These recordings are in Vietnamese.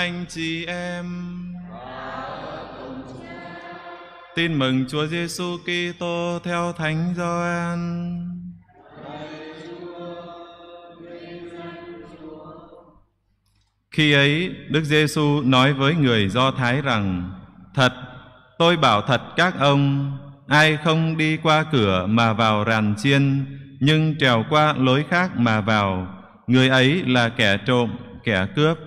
anh chị em. Tin mừng Chúa Giêsu Kitô theo Thánh Gioan. Khi ấy, Đức Giêsu nói với người Do Thái rằng: "Thật, tôi bảo thật các ông, ai không đi qua cửa mà vào ràn chiên, nhưng trèo qua lối khác mà vào, người ấy là kẻ trộm, kẻ cướp."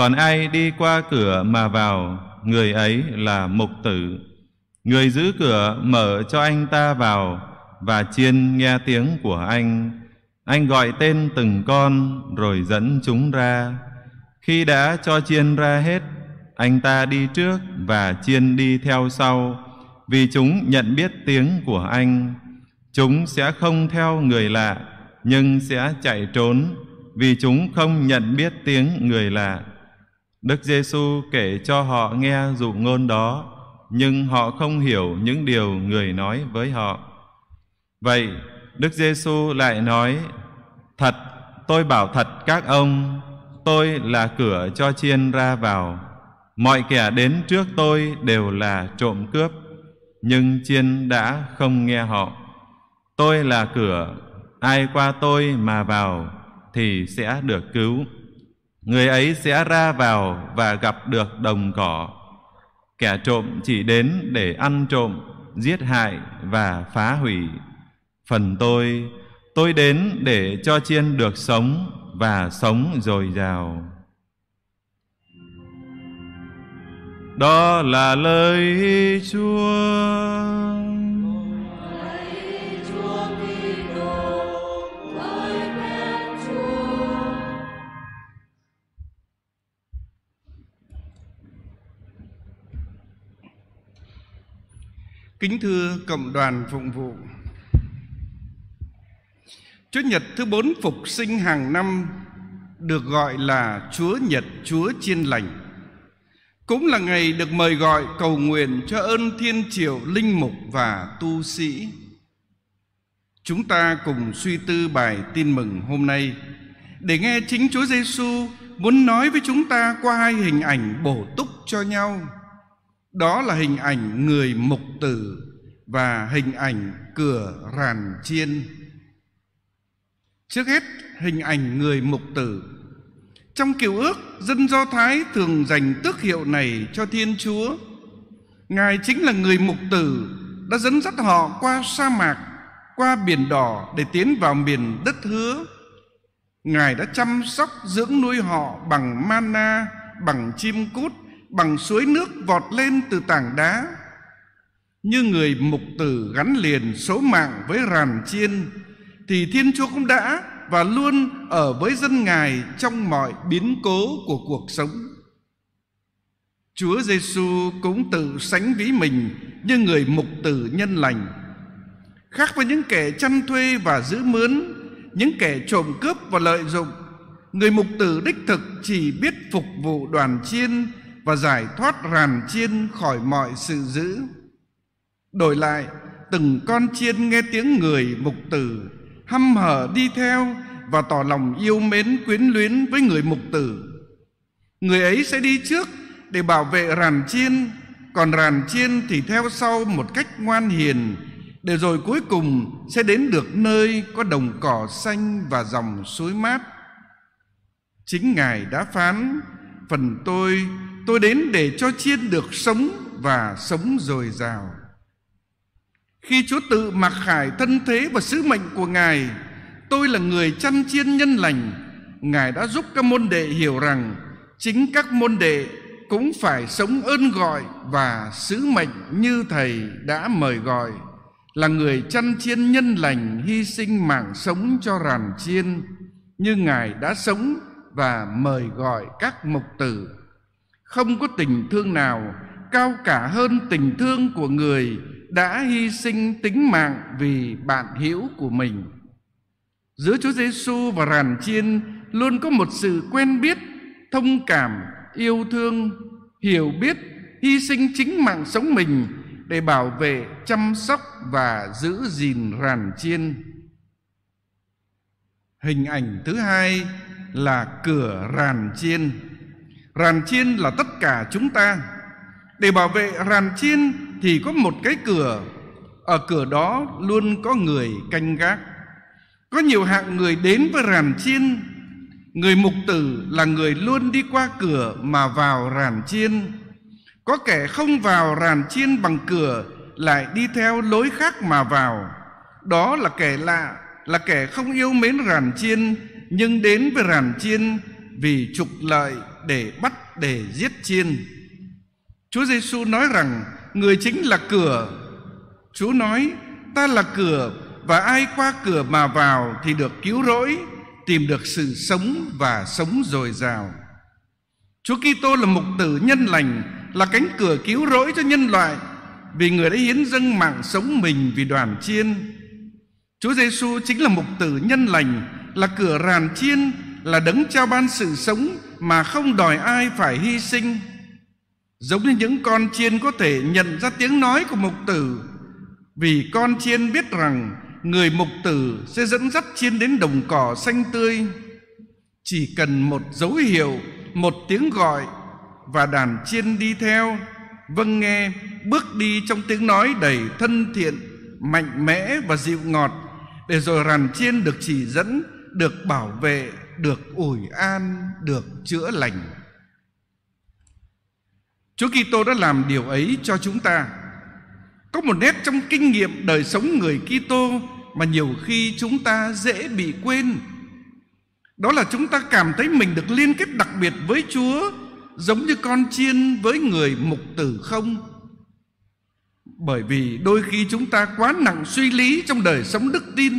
còn ai đi qua cửa mà vào người ấy là mục tử người giữ cửa mở cho anh ta vào và chiên nghe tiếng của anh anh gọi tên từng con rồi dẫn chúng ra khi đã cho chiên ra hết anh ta đi trước và chiên đi theo sau vì chúng nhận biết tiếng của anh chúng sẽ không theo người lạ nhưng sẽ chạy trốn vì chúng không nhận biết tiếng người lạ Đức Giêsu kể cho họ nghe dụ ngôn đó, nhưng họ không hiểu những điều người nói với họ. Vậy, Đức Giêsu lại nói: "Thật, tôi bảo thật các ông, tôi là cửa cho chiên ra vào. Mọi kẻ đến trước tôi đều là trộm cướp, nhưng chiên đã không nghe họ. Tôi là cửa, ai qua tôi mà vào thì sẽ được cứu." người ấy sẽ ra vào và gặp được đồng cỏ kẻ trộm chỉ đến để ăn trộm giết hại và phá hủy phần tôi tôi đến để cho chiên được sống và sống dồi dào đó là lời chúa Kính thưa cộng đoàn phụng vụ Chúa Nhật thứ bốn phục sinh hàng năm được gọi là Chúa Nhật Chúa Chiên Lành Cũng là ngày được mời gọi cầu nguyện cho ơn thiên triệu linh mục và tu sĩ Chúng ta cùng suy tư bài tin mừng hôm nay Để nghe chính Chúa Giêsu muốn nói với chúng ta qua hai hình ảnh bổ túc cho nhau đó là hình ảnh người mục tử và hình ảnh cửa ràn chiên trước hết hình ảnh người mục tử trong kiều ước dân do thái thường dành tước hiệu này cho thiên chúa ngài chính là người mục tử đã dẫn dắt họ qua sa mạc qua biển đỏ để tiến vào miền đất hứa ngài đã chăm sóc dưỡng nuôi họ bằng mana bằng chim cút bằng suối nước vọt lên từ tảng đá như người mục tử gắn liền số mạng với ràn chiên thì thiên chúa cũng đã và luôn ở với dân ngài trong mọi biến cố của cuộc sống chúa giêsu cũng tự sánh ví mình như người mục tử nhân lành khác với những kẻ chăn thuê và giữ mướn những kẻ trộm cướp và lợi dụng người mục tử đích thực chỉ biết phục vụ đoàn chiên và giải thoát ràn chiên khỏi mọi sự dữ đổi lại từng con chiên nghe tiếng người mục tử hăm hở đi theo và tỏ lòng yêu mến quyến luyến với người mục tử người ấy sẽ đi trước để bảo vệ ràn chiên còn ràn chiên thì theo sau một cách ngoan hiền để rồi cuối cùng sẽ đến được nơi có đồng cỏ xanh và dòng suối mát chính ngài đã phán phần tôi Tôi đến để cho chiên được sống và sống dồi dào. Khi Chúa tự mặc khải thân thế và sứ mệnh của Ngài, tôi là người chăn chiên nhân lành. Ngài đã giúp các môn đệ hiểu rằng chính các môn đệ cũng phải sống ơn gọi và sứ mệnh như Thầy đã mời gọi là người chăn chiên nhân lành hy sinh mạng sống cho ràn chiên như Ngài đã sống và mời gọi các mục tử không có tình thương nào cao cả hơn tình thương của người đã hy sinh tính mạng vì bạn hữu của mình. Giữa Chúa Giêsu và Ràn Chiên luôn có một sự quen biết, thông cảm, yêu thương, hiểu biết, hy sinh chính mạng sống mình để bảo vệ, chăm sóc và giữ gìn Ràn Chiên. Hình ảnh thứ hai là cửa Ràn Chiên. Ràn chiên là tất cả chúng ta Để bảo vệ ràn chiên thì có một cái cửa Ở cửa đó luôn có người canh gác Có nhiều hạng người đến với ràn chiên Người mục tử là người luôn đi qua cửa mà vào ràn chiên Có kẻ không vào ràn chiên bằng cửa Lại đi theo lối khác mà vào Đó là kẻ lạ Là kẻ không yêu mến ràn chiên Nhưng đến với ràn chiên vì trục lợi để bắt để giết chiên. Chúa Giêsu nói rằng người chính là cửa. Chúa nói ta là cửa và ai qua cửa mà vào thì được cứu rỗi, tìm được sự sống và sống dồi dào. Chúa Kitô là mục tử nhân lành, là cánh cửa cứu rỗi cho nhân loại vì người đã hiến dâng mạng sống mình vì đoàn chiên. Chúa Giêsu chính là mục tử nhân lành, là cửa ràn chiên, là đấng trao ban sự sống mà không đòi ai phải hy sinh giống như những con chiên có thể nhận ra tiếng nói của mục tử vì con chiên biết rằng người mục tử sẽ dẫn dắt chiên đến đồng cỏ xanh tươi chỉ cần một dấu hiệu một tiếng gọi và đàn chiên đi theo vâng nghe bước đi trong tiếng nói đầy thân thiện mạnh mẽ và dịu ngọt để rồi đàn chiên được chỉ dẫn được bảo vệ được ủi an, được chữa lành. Chúa Kitô đã làm điều ấy cho chúng ta. Có một nét trong kinh nghiệm đời sống người Kitô mà nhiều khi chúng ta dễ bị quên. Đó là chúng ta cảm thấy mình được liên kết đặc biệt với Chúa giống như con chiên với người mục tử không. Bởi vì đôi khi chúng ta quá nặng suy lý trong đời sống đức tin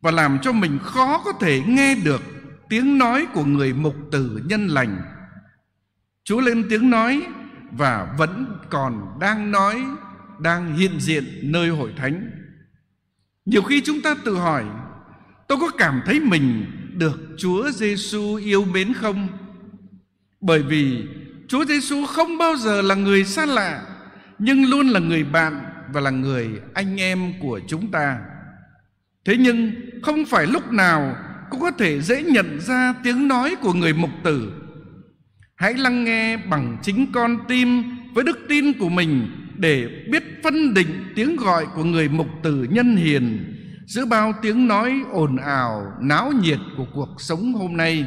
và làm cho mình khó có thể nghe được tiếng nói của người mục tử nhân lành Chúa lên tiếng nói và vẫn còn đang nói đang hiện diện nơi hội thánh nhiều khi chúng ta tự hỏi tôi có cảm thấy mình được Chúa Giêsu yêu mến không bởi vì Chúa Giêsu không bao giờ là người xa lạ nhưng luôn là người bạn và là người anh em của chúng ta thế nhưng không phải lúc nào cũng có thể dễ nhận ra tiếng nói của người mục tử hãy lắng nghe bằng chính con tim với đức tin của mình để biết phân định tiếng gọi của người mục tử nhân hiền giữa bao tiếng nói ồn ào náo nhiệt của cuộc sống hôm nay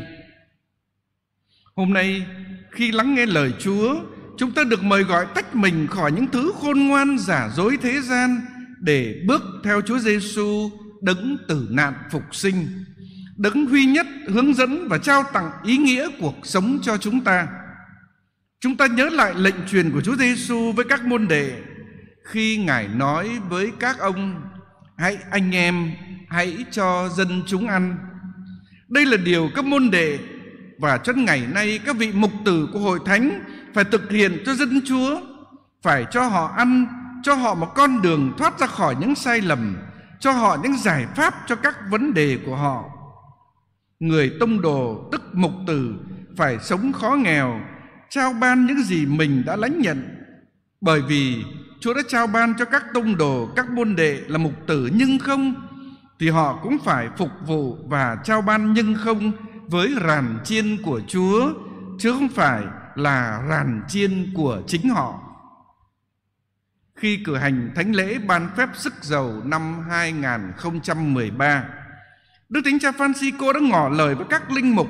hôm nay khi lắng nghe lời chúa chúng ta được mời gọi tách mình khỏi những thứ khôn ngoan giả dối thế gian để bước theo chúa giêsu đấng tử nạn phục sinh đấng duy nhất hướng dẫn và trao tặng ý nghĩa cuộc sống cho chúng ta. Chúng ta nhớ lại lệnh truyền của Chúa Giêsu với các môn đệ khi Ngài nói với các ông: "Hãy anh em hãy cho dân chúng ăn." Đây là điều các môn đệ và cho ngày nay các vị mục tử của hội thánh phải thực hiện cho dân Chúa, phải cho họ ăn, cho họ một con đường thoát ra khỏi những sai lầm, cho họ những giải pháp cho các vấn đề của họ người tông đồ tức mục tử phải sống khó nghèo trao ban những gì mình đã lãnh nhận bởi vì chúa đã trao ban cho các tông đồ các môn đệ là mục tử nhưng không thì họ cũng phải phục vụ và trao ban nhưng không với ràn chiên của chúa chứ không phải là ràn chiên của chính họ khi cử hành thánh lễ ban phép sức dầu năm 2013 Đức Thánh Cha Francisco đã ngỏ lời với các linh mục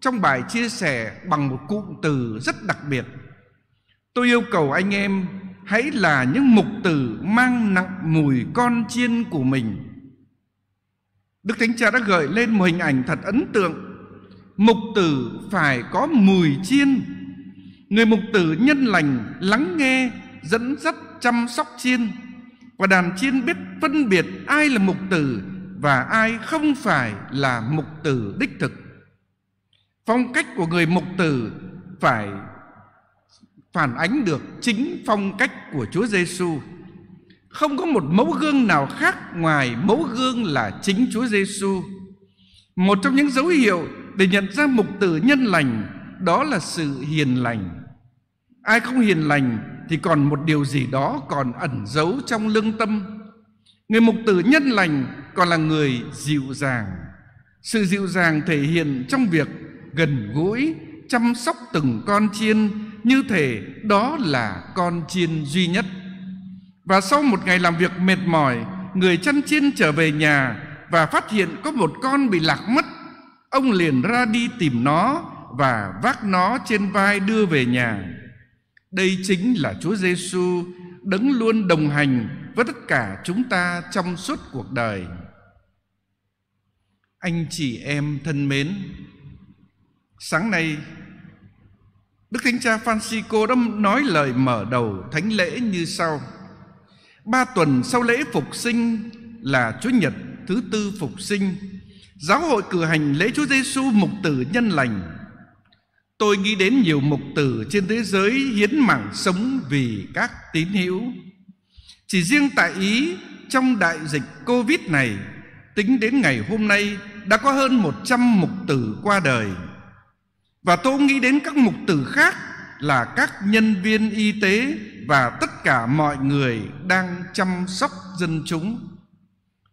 trong bài chia sẻ bằng một cụm từ rất đặc biệt. Tôi yêu cầu anh em hãy là những mục tử mang nặng mùi con chiên của mình. Đức Thánh Cha đã gợi lên một hình ảnh thật ấn tượng. Mục tử phải có mùi chiên. Người mục tử nhân lành, lắng nghe, dẫn dắt chăm sóc chiên. Và đàn chiên biết phân biệt ai là mục tử, và ai không phải là mục tử đích thực phong cách của người mục tử phải phản ánh được chính phong cách của Chúa Giêsu không có một mẫu gương nào khác ngoài mẫu gương là chính Chúa Giêsu một trong những dấu hiệu để nhận ra mục tử nhân lành đó là sự hiền lành ai không hiền lành thì còn một điều gì đó còn ẩn giấu trong lương tâm Người mục tử nhân lành còn là người dịu dàng. Sự dịu dàng thể hiện trong việc gần gũi, chăm sóc từng con chiên như thể đó là con chiên duy nhất. Và sau một ngày làm việc mệt mỏi, người chăn chiên trở về nhà và phát hiện có một con bị lạc mất. Ông liền ra đi tìm nó và vác nó trên vai đưa về nhà. Đây chính là Chúa Giêsu đấng luôn đồng hành với tất cả chúng ta trong suốt cuộc đời anh chị em thân mến sáng nay đức thánh cha francisco đã nói lời mở đầu thánh lễ như sau ba tuần sau lễ phục sinh là chúa nhật thứ tư phục sinh giáo hội cử hành lễ chúa giêsu mục tử nhân lành tôi nghĩ đến nhiều mục tử trên thế giới hiến mạng sống vì các tín hữu chỉ riêng tại Ý trong đại dịch Covid này, tính đến ngày hôm nay đã có hơn 100 mục tử qua đời. Và tôi nghĩ đến các mục tử khác là các nhân viên y tế và tất cả mọi người đang chăm sóc dân chúng.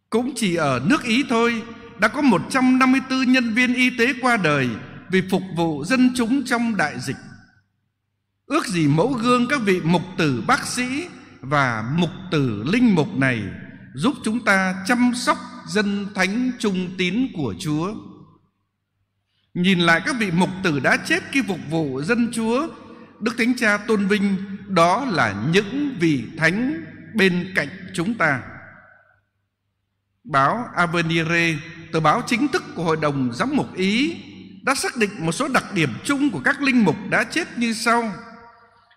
Cũng chỉ ở nước Ý thôi đã có 154 nhân viên y tế qua đời vì phục vụ dân chúng trong đại dịch. Ước gì mẫu gương các vị mục tử bác sĩ và mục tử linh mục này giúp chúng ta chăm sóc dân thánh trung tín của Chúa. Nhìn lại các vị mục tử đã chết khi phục vụ dân Chúa, Đức Thánh Cha tôn vinh đó là những vị thánh bên cạnh chúng ta. Báo Avenire, tờ báo chính thức của Hội đồng Giám mục Ý đã xác định một số đặc điểm chung của các linh mục đã chết như sau.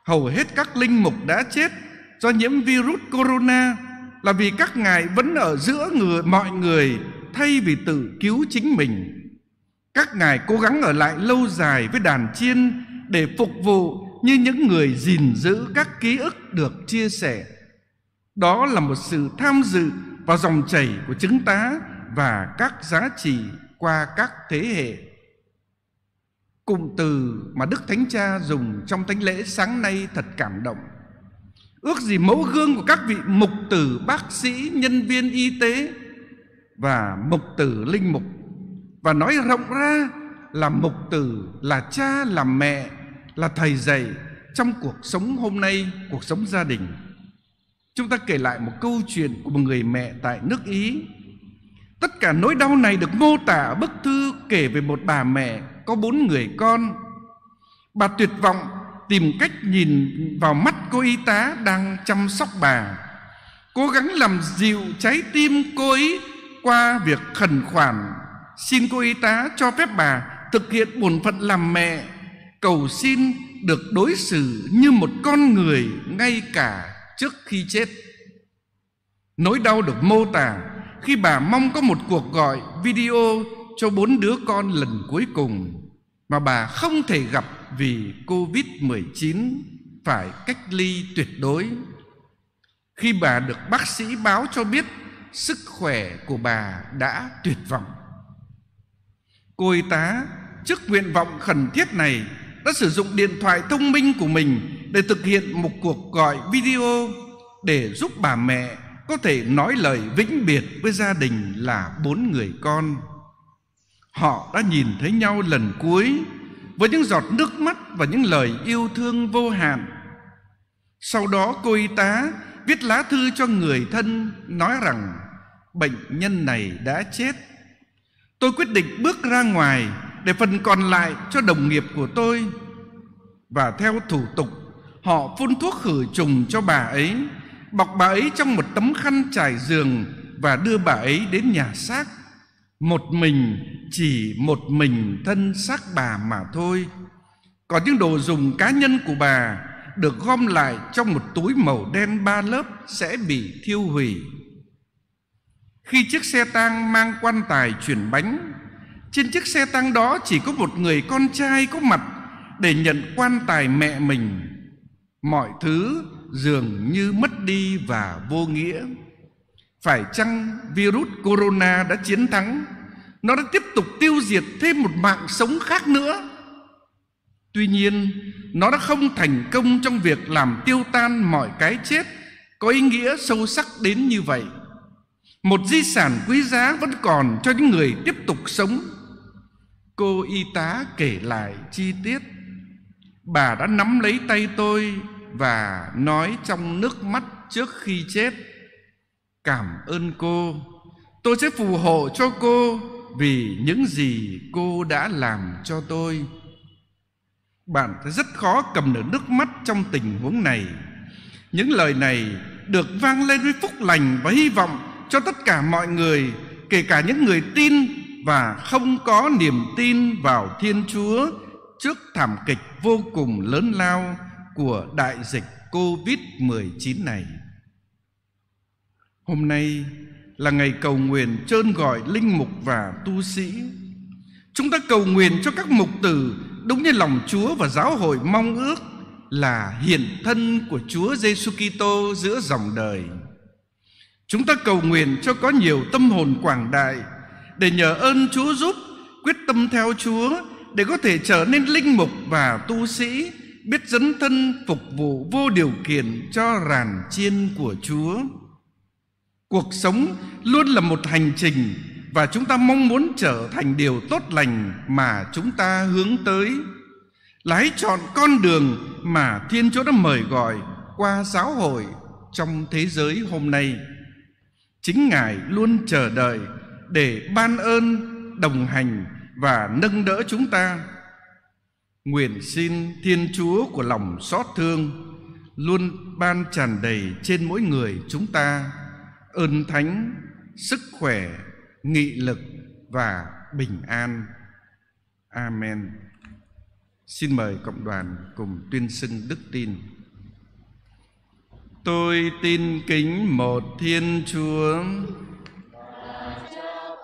Hầu hết các linh mục đã chết do nhiễm virus corona là vì các ngài vẫn ở giữa người mọi người thay vì tự cứu chính mình. Các ngài cố gắng ở lại lâu dài với đàn chiên để phục vụ như những người gìn giữ các ký ức được chia sẻ. Đó là một sự tham dự vào dòng chảy của chứng tá và các giá trị qua các thế hệ. Cụm từ mà Đức Thánh Cha dùng trong thánh lễ sáng nay thật cảm động ước gì mẫu gương của các vị mục tử bác sĩ nhân viên y tế và mục tử linh mục và nói rộng ra là mục tử là cha là mẹ là thầy dạy trong cuộc sống hôm nay cuộc sống gia đình chúng ta kể lại một câu chuyện của một người mẹ tại nước ý tất cả nỗi đau này được mô tả ở bức thư kể về một bà mẹ có bốn người con bà tuyệt vọng tìm cách nhìn vào mắt cô y tá đang chăm sóc bà cố gắng làm dịu trái tim cô ấy qua việc khẩn khoản xin cô y tá cho phép bà thực hiện bổn phận làm mẹ cầu xin được đối xử như một con người ngay cả trước khi chết nỗi đau được mô tả khi bà mong có một cuộc gọi video cho bốn đứa con lần cuối cùng mà bà không thể gặp vì Covid-19 phải cách ly tuyệt đối. Khi bà được bác sĩ báo cho biết sức khỏe của bà đã tuyệt vọng. Cô y tá trước nguyện vọng khẩn thiết này đã sử dụng điện thoại thông minh của mình để thực hiện một cuộc gọi video để giúp bà mẹ có thể nói lời vĩnh biệt với gia đình là bốn người con. Họ đã nhìn thấy nhau lần cuối với những giọt nước mắt và những lời yêu thương vô hạn. Sau đó cô y tá viết lá thư cho người thân nói rằng bệnh nhân này đã chết. Tôi quyết định bước ra ngoài để phần còn lại cho đồng nghiệp của tôi và theo thủ tục họ phun thuốc khử trùng cho bà ấy bọc bà ấy trong một tấm khăn trải giường và đưa bà ấy đến nhà xác một mình chỉ một mình thân xác bà mà thôi còn những đồ dùng cá nhân của bà được gom lại trong một túi màu đen ba lớp sẽ bị thiêu hủy khi chiếc xe tang mang quan tài chuyển bánh trên chiếc xe tang đó chỉ có một người con trai có mặt để nhận quan tài mẹ mình mọi thứ dường như mất đi và vô nghĩa phải chăng virus corona đã chiến thắng nó đã tiếp tục tiêu diệt thêm một mạng sống khác nữa Tuy nhiên nó đã không thành công trong việc làm tiêu tan mọi cái chết Có ý nghĩa sâu sắc đến như vậy Một di sản quý giá vẫn còn cho những người tiếp tục sống Cô y tá kể lại chi tiết Bà đã nắm lấy tay tôi và nói trong nước mắt trước khi chết Cảm ơn cô Tôi sẽ phù hộ cho cô vì những gì cô đã làm cho tôi bạn sẽ rất khó cầm được nước mắt trong tình huống này những lời này được vang lên với phúc lành và hy vọng cho tất cả mọi người kể cả những người tin và không có niềm tin vào thiên chúa trước thảm kịch vô cùng lớn lao của đại dịch covid 19 này hôm nay là ngày cầu nguyện trơn gọi linh mục và tu sĩ. Chúng ta cầu nguyện cho các mục tử đúng như lòng Chúa và giáo hội mong ước là hiện thân của Chúa Giêsu Kitô giữa dòng đời. Chúng ta cầu nguyện cho có nhiều tâm hồn quảng đại để nhờ ơn Chúa giúp quyết tâm theo Chúa để có thể trở nên linh mục và tu sĩ biết dấn thân phục vụ vô điều kiện cho ràn chiên của Chúa cuộc sống luôn là một hành trình và chúng ta mong muốn trở thành điều tốt lành mà chúng ta hướng tới lái chọn con đường mà thiên chúa đã mời gọi qua giáo hội trong thế giới hôm nay chính ngài luôn chờ đợi để ban ơn đồng hành và nâng đỡ chúng ta nguyện xin thiên chúa của lòng xót thương luôn ban tràn đầy trên mỗi người chúng ta ơn thánh, sức khỏe, nghị lực và bình an. Amen. Xin mời cộng đoàn cùng tuyên xưng đức tin. Tôi tin kính một Thiên Chúa,